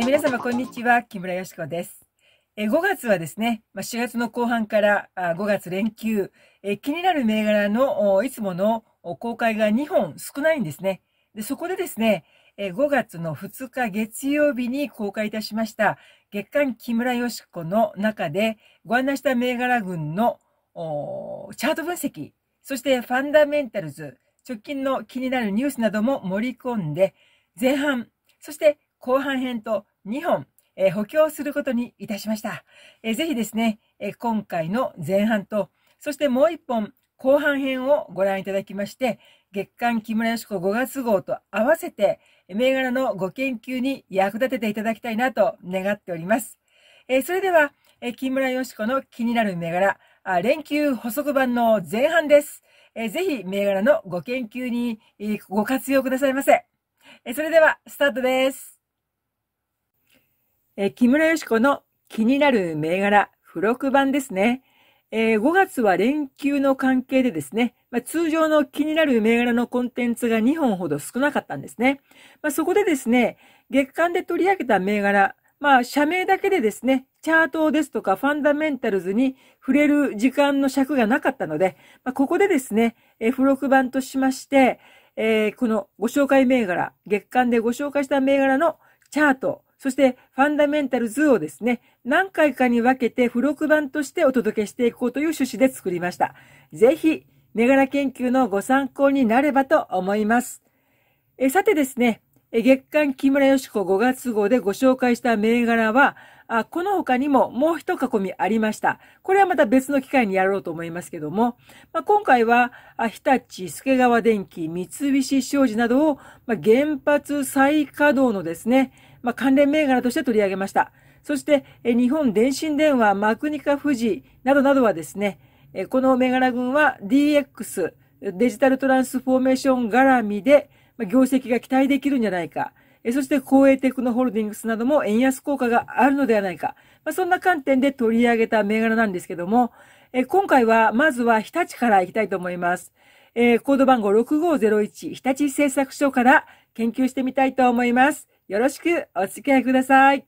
え皆様こんにちは木村よしこですえ5月はですね、ま4月の後半からあ5月連休え気になる銘柄のいつもの公開が2本少ないんですねでそこでですねえ5月の2日月曜日に公開いたしました月刊木村よしこの中でご案内した銘柄群のチャート分析そしてファンダメンタルズ直近の気になるニュースなども盛り込んで、前半、そして後半編と2本、え補強することにいたしました。えー、ぜひですね、え今回の前半と、そしてもう1本、後半編をご覧いただきまして、月刊木村よしこ5月号と合わせて、銘柄のご研究に役立てていただきたいなと願っております。えそれでは、え木村よしこの気になる銘柄、連休補足版の前半です。えー、ぜひ銘柄のご研究にご活用くださいませ。えー、それでは、スタートです。え木村よしこの気になる銘柄、付録版ですね。えー、5月は連休の関係でですね、まあ、通常の気になる銘柄のコンテンツが2本ほど少なかったんですね。まあ、そこでですね、月間で取り上げた銘柄、まあ、社名だけでですね、チャートですとかファンダメンタルズに触れる時間の尺がなかったので、まあ、ここでですね、付録版としまして、えー、このご紹介銘柄、月間でご紹介した銘柄のチャート、そしてファンダメンタルズをですね、何回かに分けて付録版としてお届けしていこうという趣旨で作りました。ぜひ、銘柄研究のご参考になればと思います。えさてですね、月間木村よしこ5月号でご紹介した銘柄は、あこの他にももう一囲みありました。これはまた別の機会にやろうと思いますけども、まあ、今回は、日立、助川電機、三菱商事などを、まあ、原発再稼働のですね、まあ、関連銘柄として取り上げました。そして、日本電信電話、マクニカ富士などなどはですね、この銘柄群は DX、デジタルトランスフォーメーション絡みで、業績が期待できるんじゃないか。そして公営テクノホールディングスなども円安効果があるのではないか。まあ、そんな観点で取り上げた銘柄なんですけども、え今回はまずは日立から行きたいと思います。えー、コード番号6501日立製作所から研究してみたいと思います。よろしくお付き合いください。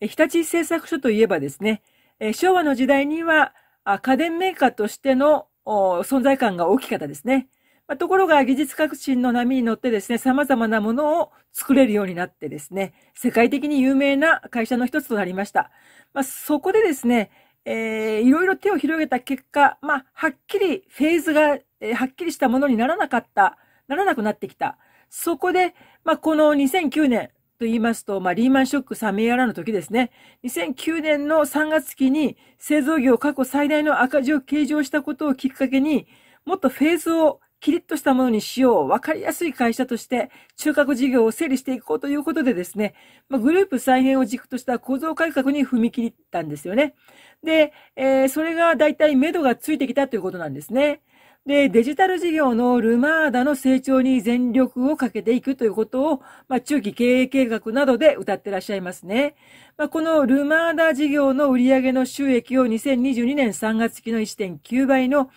え日立製作所といえばですね、え昭和の時代には家電メーカーとしての存在感が大きかったですね。まあ、ところが技術革新の波に乗ってですね、様々なものを作れるようになってですね、世界的に有名な会社の一つとなりました。まあ、そこでですね、えー、いろいろ手を広げた結果、まあ、はっきりフェーズが、えー、はっきりしたものにならなかった、ならなくなってきた。そこで、まあ、この2009年と言いますと、まあ、リーマンショックサメやらの時ですね、2009年の3月期に製造業過去最大の赤字を計上したことをきっかけに、もっとフェーズをキリッとしたものにしよう、わかりやすい会社として、中核事業を整理していこうということでですね、まグループ再編を軸とした構造改革に踏み切ったんですよね。で、えー、それが大体目処がついてきたということなんですね。で、デジタル事業のルマーダの成長に全力をかけていくということを、まあ、中期経営計画などで歌ってらっしゃいますね。まあ、このルマーダ事業の売上の収益を2022年3月期の1.9倍の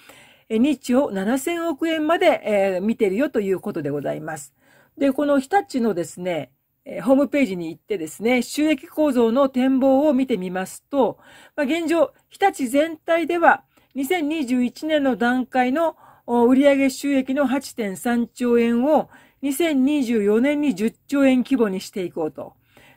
日を7000億円まで、え見てるよということでございます。で、この日立のですね、ホームページに行ってですね、収益構造の展望を見てみますと、まあ、現状、日立全体では2021年の段階の売上収益の8.3兆円を2024年に10兆円規模にしていこうと。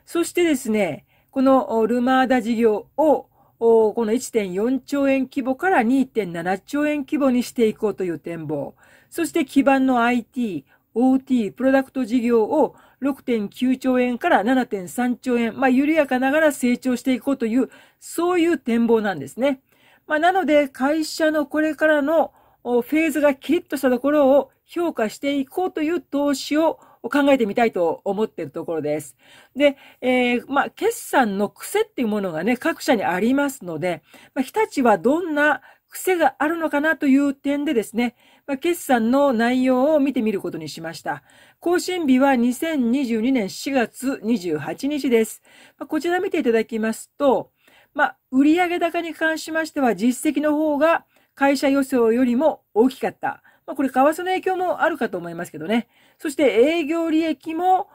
そしてですね、このルマーダ事業をこの1.4兆円規模から2.7兆円規模にしていこうという展望。そして基盤の IT、OT、プロダクト事業を6.9兆円から7.3兆円、まあ、緩やかながら成長していこうという、そういう展望なんですね。まあ、なので、会社のこれからのフェーズがキリッとしたところを評価していこうという投資をを考えてみたいと思っているところです。で、えー、まあ、決算の癖っていうものがね、各社にありますので、まあ、日立はどんな癖があるのかなという点でですね、まあ、決算の内容を見てみることにしました。更新日は2022年4月28日です。まあ、こちら見ていただきますと、まあ、売上高に関しましては実績の方が会社予想よりも大きかった。まあ、これ、為替の影響もあるかと思いますけどね。そして営業利益も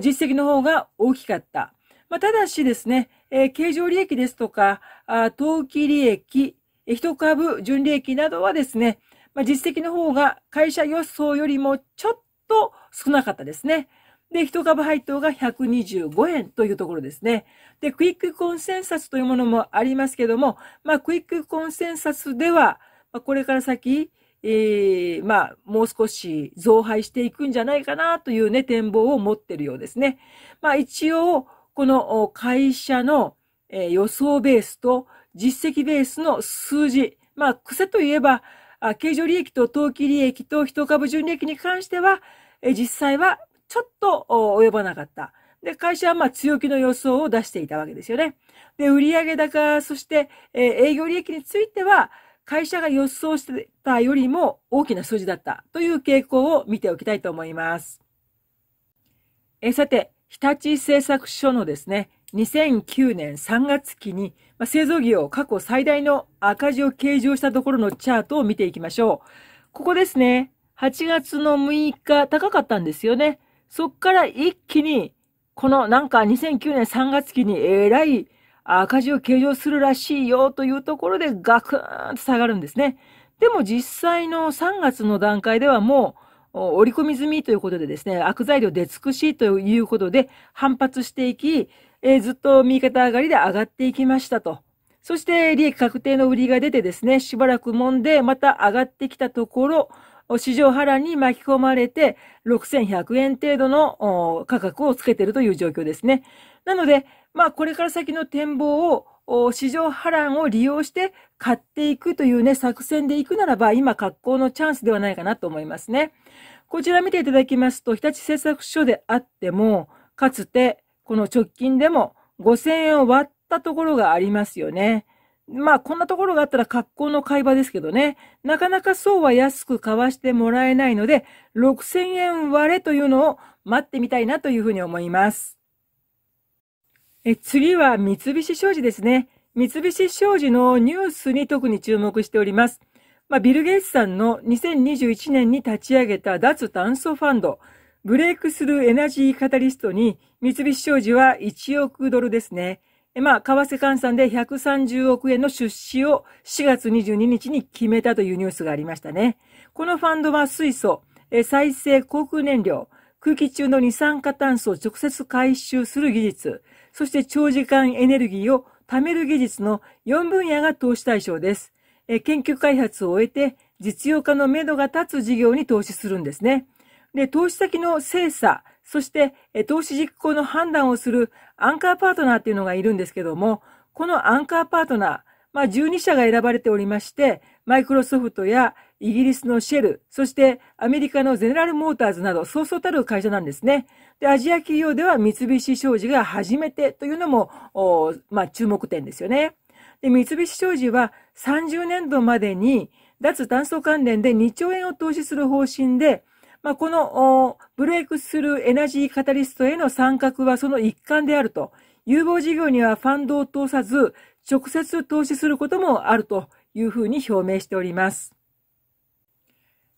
実績の方が大きかった。まあ、ただしですね、えー、経常利益ですとか、投機利益、一株純利益などはですね、まあ、実績の方が会社予想よりもちょっと少なかったですね。で、一株配当が125円というところですね。で、クイックコンセンサスというものもありますけども、まあ、クイックコンセンサスでは、まあ、これから先、えー、まあ、もう少し増配していくんじゃないかなというね、展望を持ってるようですね。まあ、一応、この会社の、え予想ベースと実績ベースの数字、まあ、癖といえば、経常利益と当期利益と一株純利益に関しては、え実際はちょっと及ばなかった。で、会社はまあ強気の予想を出していたわけですよね。で、売上高、そして、え営業利益については、会社が予想してたよりも大きな数字だったという傾向を見ておきたいと思います。えさて、日立製作所のですね、2009年3月期に、ま製造業過去最大の赤字を計上したところのチャートを見ていきましょう。ここですね、8月の6日高かったんですよね。そっから一気に、このなんか2009年3月期にえらい赤字を計上するらしいよというところでガクーンと下がるんですね。でも実際の3月の段階ではもう織り込み済みということでですね、悪材料出尽くしということで反発していき、えー、ずっと右肩上がりで上がっていきましたと。そして利益確定の売りが出てですね、しばらく揉んでまた上がってきたところ、市場波乱に巻き込まれて、6100円程度の価格をつけているという状況ですね。なので、まあ、これから先の展望を市場波乱を利用して買っていくというね、作戦でいくならば、今格好のチャンスではないかなと思いますね。こちら見ていただきますと、日立製作所であっても、かつて、この直近でも5000円を割ったところがありますよね。まあ、こんなところがあったら格好の会話ですけどね。なかなかそうは安く買わしてもらえないので、6000円割れというのを待ってみたいなというふうに思います。え次は三菱商事ですね。三菱商事のニュースに特に注目しております。まあ、ビル・ゲイツさんの2021年に立ち上げた脱炭素ファンド、ブレイクスルーエナジーカタリストに三菱商事は1億ドルですね。まあ、為替換算で130億円の出資を4月22日に決めたというニュースがありましたね。このファンドは水素、再生航空燃料、空気中の二酸化炭素を直接回収する技術、そして長時間エネルギーを貯める技術の4分野が投資対象です。え研究開発を終えて実用化のめどが立つ事業に投資するんですね。で、投資先の精査、そして投資実行の判断をするアンカーパートナーっていうのがいるんですけども、このアンカーパートナー、まあ12社が選ばれておりまして、マイクロソフトやイギリスのシェル、そしてアメリカのゼネラルモーターズなど、そうそうたる会社なんですね。で、アジア企業では三菱商事が初めてというのも、まあ、注目点ですよね。で、三菱商事は30年度までに脱炭素関連で2兆円を投資する方針で、まあ、このブレイクスルーエナジーカタリストへの参画はその一環であると。有望事業にはファンドを通さず、直接投資することもあるというふうに表明しております。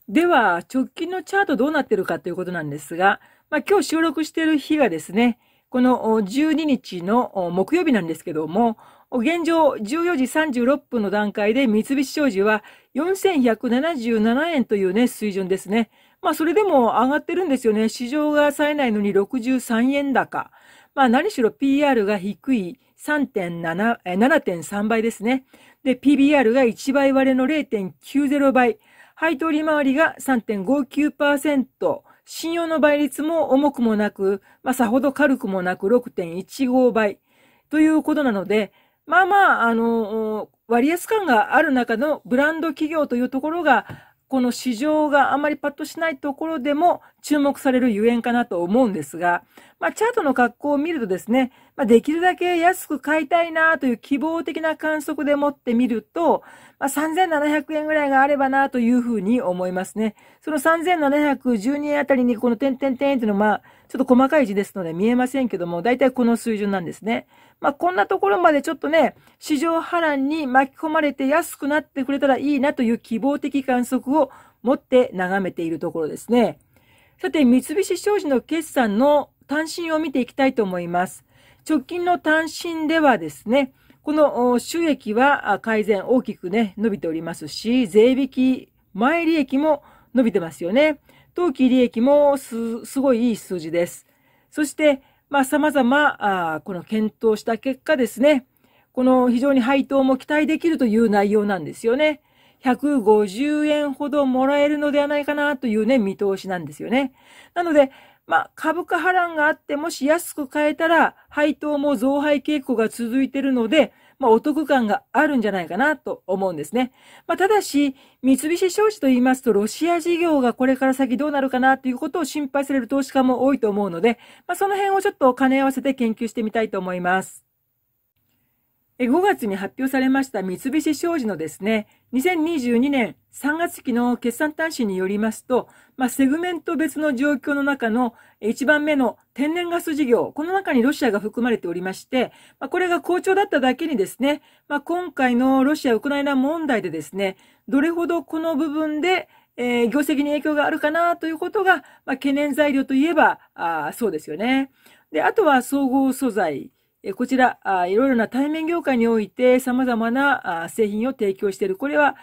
では、直近のチャートどうなってるかということなんですが、まあ、今日収録している日がですね、この12日の木曜日なんですけども、現状14時36分の段階で三菱商事は4177円というね、水準ですね。まあそれでも上がってるんですよね。市場が冴えないのに63円高。まあ何しろ PR が低い3.7、7.3倍ですね。で、PBR が1倍割れの0.90倍、配当利回りが3.59%、信用の倍率も重くもなく、まあ、さほど軽くもなく6.15倍ということなので、まあまあ、あの、割安感がある中のブランド企業というところが、この市場があまりパッとしないところでも注目されるゆえんかなと思うんですが、まあ、チャートの格好を見るとですね、まあ、できるだけ安く買いたいなという希望的な観測でもってみると、まあ、3700円ぐらいがあればなというふうに思いますね。その3712円あたりにこの点点点ていうのは、まあ、ちょっと細かい字ですので見えませんけども、だいたいこの水準なんですね。まあ、こんなところまでちょっとね、市場波乱に巻き込まれて安くなってくれたらいいなという希望的観測を持って眺めているところですね。さて、三菱商事の決算の単身を見ていきたいと思います。直近の単身ではですね、この収益は改善大きくね、伸びておりますし、税引き前利益も伸びてますよね。当期利益もす、すごいいい数字です。そして、まあ、様々、あこの検討した結果ですね、この非常に配当も期待できるという内容なんですよね。150円ほどもらえるのではないかなというね、見通しなんですよね。なので、まあ、株価波乱があってもし安く買えたら、配当も増配傾向が続いているので、まあ、お得感があるんじゃないかなと思うんですね。まあ、ただし、三菱商事と言いますと、ロシア事業がこれから先どうなるかなということを心配される投資家も多いと思うので、まあ、その辺をちょっと兼ね合わせて研究してみたいと思います。5月に発表されました三菱商事のですね、2022年3月期の決算端子によりますと、まあ、セグメント別の状況の中の1番目の天然ガス事業、この中にロシアが含まれておりまして、まあ、これが好調だっただけにですね、まあ、今回のロシア・ウクライナ問題でですね、どれほどこの部分で、えー、業績に影響があるかなということが、まあ、懸念材料といえば、あそうですよね。で、あとは総合素材。こちら、いろいろな対面業界において様々な製品を提供している。これは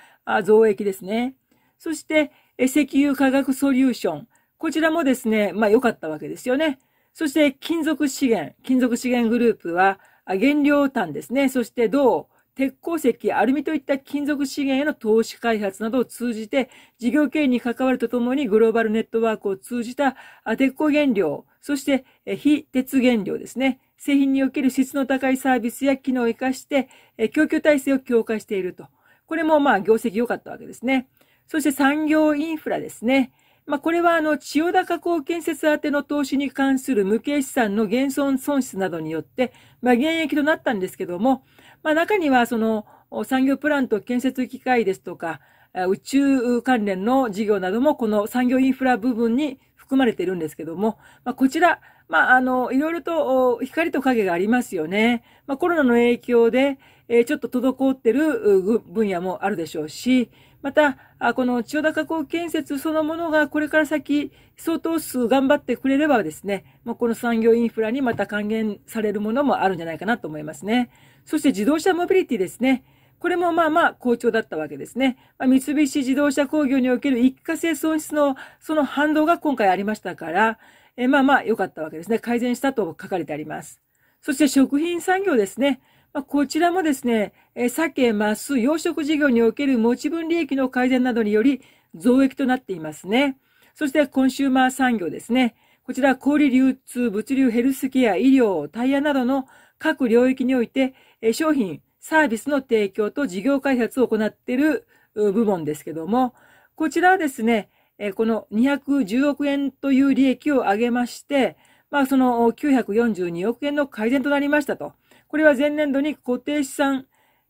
増益ですね。そして、石油化学ソリューション。こちらもですね、まあ良かったわけですよね。そして、金属資源。金属資源グループは、原料炭ですね。そして銅、鉄鉱石、アルミといった金属資源への投資開発などを通じて、事業経営に関わるとともにグローバルネットワークを通じた鉄鋼原料、そして非鉄原料ですね。製品における質の高いサービスや機能を生かして、供給体制を強化していると。これもまあ業績良かったわけですね。そして産業インフラですね。まあ、これはあの千代田加工建設宛ての投資に関する無形資産の減損損失などによって、まあ、現役となったんですけども、まあ、中にはその産業プラント建設機械ですとか、宇宙関連の事業などもこの産業インフラ部分に含まれているんですけども、まあ、こちら、まあ、あの、いろいろと光と影がありますよね。まあ、コロナの影響で、えちょっと滞ってる分野もあるでしょうし、また、この千代田加工建設そのものがこれから先相当数頑張ってくれればですね、もうこの産業インフラにまた還元されるものもあるんじゃないかなと思いますね。そして自動車モビリティですね。これもまあまあ好調だったわけですね。ま三菱自動車工業における一過性損失のその反動が今回ありましたから、えまあまあ良かったわけですね。改善したと書かれてあります。そして食品産業ですね。まこちらもですね、え鮭、マス、養殖事業における持ち分利益の改善などにより増益となっていますね。そしてコンシューマー産業ですね。こちら小売流通、物流、ヘルスケア、医療、タイヤなどの各領域において、え商品、サービスの提供と事業開発を行っている部門ですけども、こちらはですね、えこの210億円という利益を上げまして、まあ、その942億円の改善となりましたと。これは前年度に固定資産、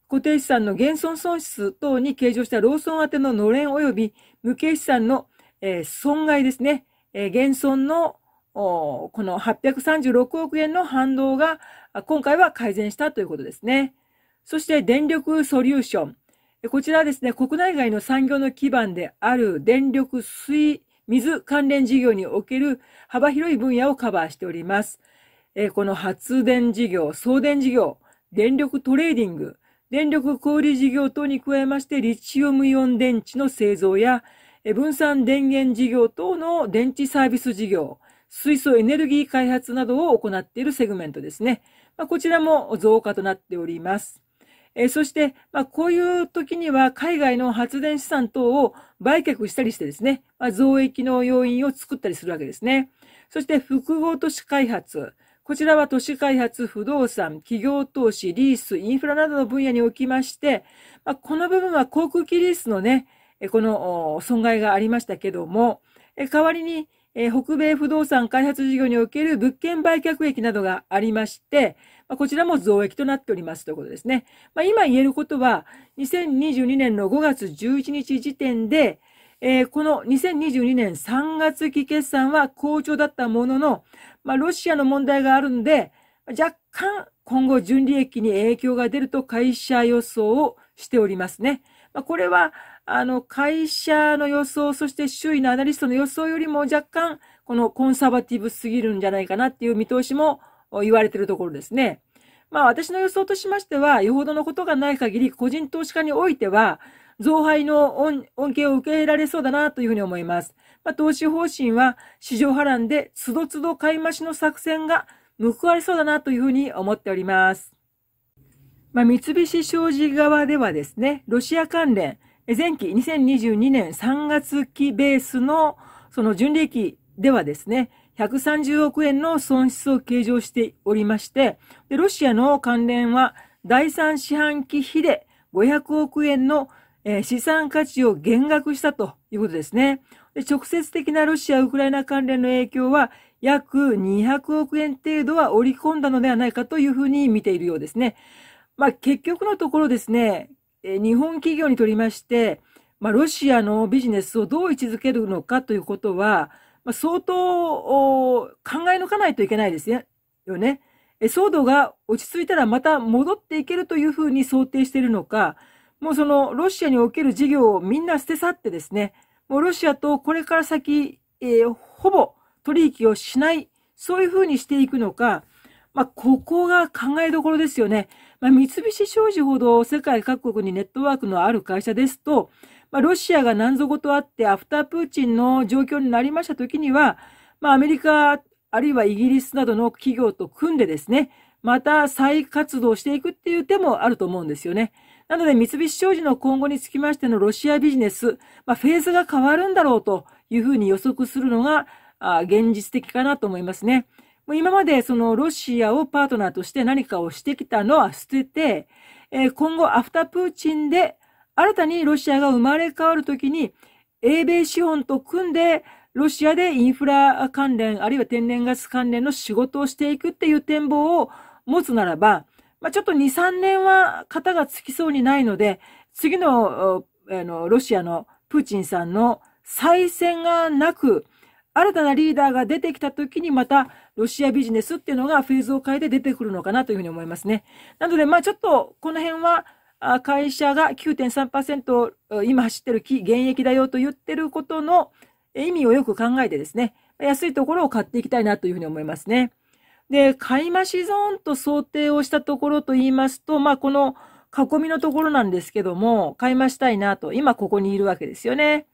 固定資産の減損損失等に計上したローソン宛てののれん及び無形資産の、え損害ですね。え減損のこの836億円の反動が今回は改善したということですね。そして電力ソリューション。こちらはですね、国内外の産業の基盤である電力、水、水関連事業における幅広い分野をカバーしております。この発電事業、送電事業、電力トレーディング、電力小売事業等に加えまして、リチウムイオン電池の製造や、分散電源事業等の電池サービス事業、水素エネルギー開発などを行っているセグメントですね。まこちらも増加となっております。えー、そして、まあ、こういう時には海外の発電資産等を売却したりしてですね、まあ、増益の要因を作ったりするわけですね。そして複合都市開発。こちらは都市開発、不動産、企業投資、リース、インフラなどの分野におきまして、まあ、この部分は航空機リースのね、この損害がありましたけども、代わりにえー、北米不動産開発事業における物件売却益などがありまして、まあ、こちらも増益となっておりますということですね。まあ、今言えることは、2022年の5月11日時点で、えー、この2022年3月期決算は好調だったものの、まあ、ロシアの問題があるんで、若干今後純利益に影響が出ると会社予想をしておりますね。まあ、これは、あの、会社の予想、そして周囲のアナリストの予想よりも若干、このコンサバティブすぎるんじゃないかなっていう見通しも言われてるところですね。まあ私の予想としましては、よほどのことがない限り、個人投資家においては、増配の恩恵を受け入れられそうだなというふうに思います。まあ、投資方針は、市場波乱で、つどつど買い増しの作戦が報われそうだなというふうに思っております。まあ、三菱商事側ではですね、ロシア関連、前期2022年3月期ベースのその純利益ではですね、130億円の損失を計上しておりまして、でロシアの関連は第3四半期比で500億円の資産価値を減額したということですね。で直接的なロシア・ウクライナ関連の影響は約200億円程度は織り込んだのではないかというふうに見ているようですね。まあ、結局のところですね、日本企業にとりまして、まあ、ロシアのビジネスをどう位置づけるのかということは、まあ、相当お考え抜かないといけないですよね。騒動が落ち着いたらまた戻っていけるというふうに想定しているのか、もうそのロシアにおける事業をみんな捨て去ってですね、もうロシアとこれから先、えー、ほぼ取引をしない、そういうふうにしていくのか、まあ、ここが考えどころですよね。まあ、三菱商事ほど世界各国にネットワークのある会社ですと、まあ、ロシアが何ぞごとあってアフタープーチンの状況になりました時には、まあ、アメリカ、あるいはイギリスなどの企業と組んでですね、また再活動していくっていう手もあると思うんですよね。なので、三菱商事の今後につきましてのロシアビジネス、まあ、フェーズが変わるんだろうというふうに予測するのが、現実的かなと思いますね。もう今までそのロシアをパートナーとして何かをしてきたのは捨てて、えー、今後アフタープーチンで新たにロシアが生まれ変わるときに、英米資本と組んで、ロシアでインフラ関連、あるいは天然ガス関連の仕事をしていくっていう展望を持つならば、まあ、ちょっと2、3年は型がつきそうにないので、次の、あの、ロシアのプーチンさんの再選がなく、新たなリーダーが出てきた時にまたロシアビジネスっていうのがフェーズを変えて出てくるのかなというふうに思いますね。なので、まあちょっとこの辺は、会社が9.3%今走ってる木、現役だよと言ってることの意味をよく考えてですね、安いところを買っていきたいなというふうに思いますね。で、買い増しゾーンと想定をしたところと言いますと、まあ、この囲みのところなんですけども、買い増したいなと、今ここにいるわけですよね。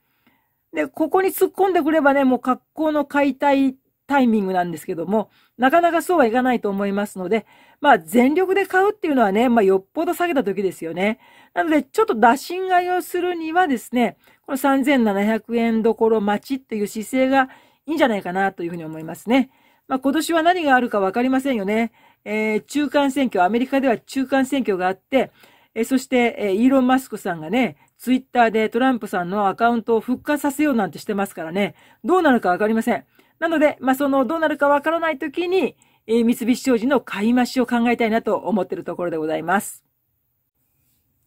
で、ここに突っ込んでくればね、もう格好の解体タイミングなんですけども、なかなかそうはいかないと思いますので、まあ全力で買うっていうのはね、まあよっぽど下げた時ですよね。なので、ちょっと打診買いをするにはですね、この3700円どころ待ちっていう姿勢がいいんじゃないかなというふうに思いますね。まあ今年は何があるかわかりませんよね。えー、中間選挙、アメリカでは中間選挙があって、えー、そして、えー、イーロン・マスクさんがね、ツイッターでトランプさんのアカウントを復活させようなんてしてますからね、どうなるかわかりません。なので、まあ、その、どうなるかわからないときに、えー、三菱商事の買い増しを考えたいなと思っているところでございます。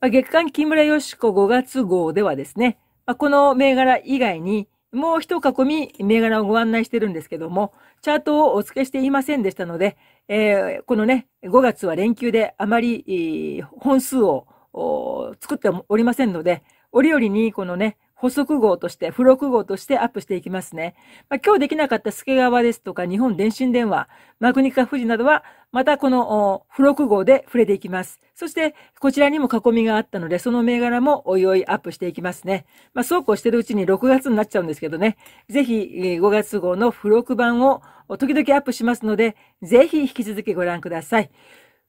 まあ、月間木村よしこ5月号ではですね、まあ、この銘柄以外に、もう一囲み銘柄をご案内してるんですけども、チャートをお付けしていませんでしたので、えー、このね、5月は連休であまり、本数を作っておりませんので、折々にこのね、補足号として、付録号としてアップしていきますね。まあ、今日できなかった助川ですとか、日本電信電話、マグニカ富士などは、またこの付録号で触れていきます。そして、こちらにも囲みがあったので、その銘柄もおいおいアップしていきますね。まあ、そうこうしてるうちに6月になっちゃうんですけどね。ぜひ、5月号の付録版を時々アップしますので、ぜひ引き続きご覧ください。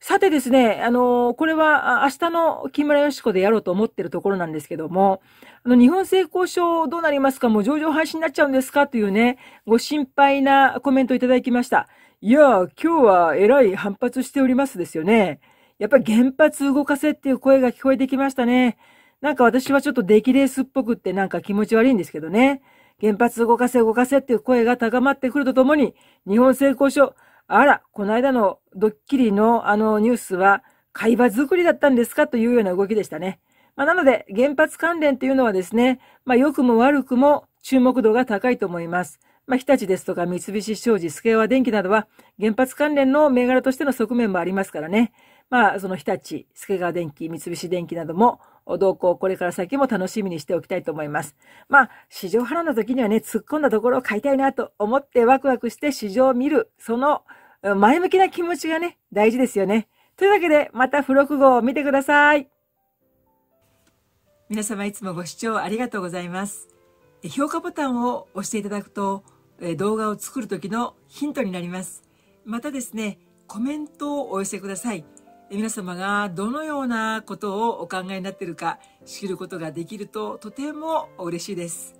さてですね、あの、これは明日の木村よしこでやろうと思ってるところなんですけども、あの、日本製交渉どうなりますかもう上場廃止になっちゃうんですかというね、ご心配なコメントをいただきました。いや、今日はえらい反発しておりますですよね。やっぱり原発動かせっていう声が聞こえてきましたね。なんか私はちょっと出来レースっぽくってなんか気持ち悪いんですけどね。原発動かせ動かせっていう声が高まってくるとともに、日本製交渉、あら、この間のドッキリのあのニュースは、会話作りだったんですかというような動きでしたね。まあ、なので、原発関連というのはですね、まあ、良くも悪くも注目度が高いと思います。まあ、日立ですとか三菱商事、スケワ電機などは原発関連の銘柄としての側面もありますからね。まあ、その日立、スケガ電機、三菱電機なども、動向をこれから先も楽しみにしておきたいと思います。まあ、市場波乱の時にはね、突っ込んだところを買いたいなと思ってワクワクして市場を見る、その前向きな気持ちがね、大事ですよね。というわけで、また付録号を見てください。皆様いつもご視聴ありがとうございます。評価ボタンを押していただくと、動画を作る時のヒントになります。またですね、コメントをお寄せください。皆様がどのようなことをお考えになっているか知ることができるととても嬉しいです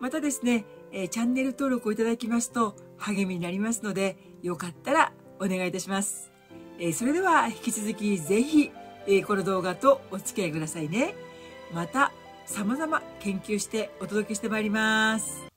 またですね、えチャンネル登録をいただきますと励みになりますのでよかったらお願いいたします、えそれでは引き続きぜひ、えこの動画とお付き合いくださいねまた様々研究してお届けしてまいります